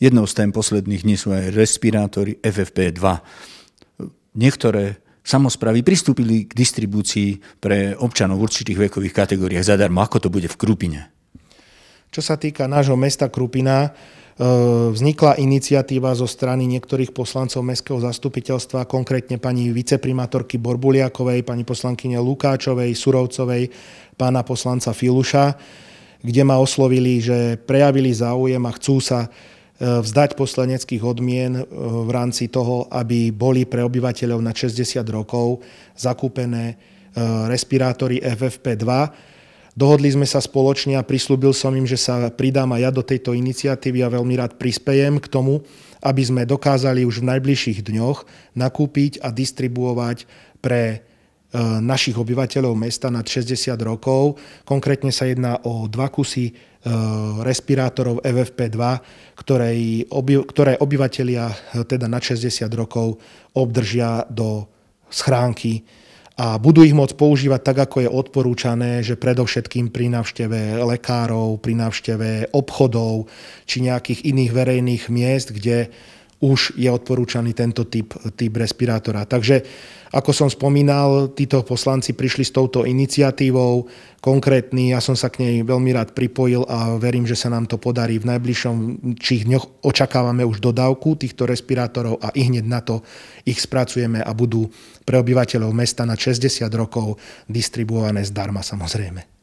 Jednou z tém posledných dní sú aj respirátory FFP2. Niektoré samozpravy pristúpili k distribúcii pre občanov v určitých vekových kategóriách zadarmo. Ako to bude v Krupine? Čo sa týka nášho mesta Krupina, e, vznikla iniciatíva zo strany niektorých poslancov mestského zastupiteľstva, konkrétne pani viceprimátorky Borbuliakovej, pani poslankyne Lukáčovej, Surovcovej, pána poslanca Filuša, kde ma oslovili, že prejavili záujem a chcú sa Eh, vzdať poslaneckých odmien eh, v rámci toho, aby boli pre obyvateľov na 60 rokov zakúpené eh, respirátory FFP2. Dohodli sme sa spoločne a prislúbil som im, že sa pridám aj ja do tejto iniciatívy a veľmi rád prispejem k tomu, aby sme dokázali už v najbližších dňoch nakúpiť a distribuovať pre E, našich obyvateľov mesta nad 60 rokov. Konkrétne sa jedná o dva kusy e, respirátorov FFP2, ktoré, obyvateľia e, teda nad 60 rokov obdržia do schránky a budú ich môcť používať tak, ako je odporúčané, že predovšetkým pri návšteve lekárov, pri návšteve obchodov či nejakých iných verejných miest, kde už je odporúčaný tento typ, typ respirátora. Takže, ako som spomínal, títo poslanci prišli s touto iniciatívou, konkrétny, ja som sa k nej veľmi rád pripojil a verím, že sa nám to podarí v najbližšom čich dňoch. Očakávame už dodávku týchto respirátorov a i hneď na to ich spracujeme a budú pre obyvateľov mesta na 60 rokov distribuované zdarma samozrejme.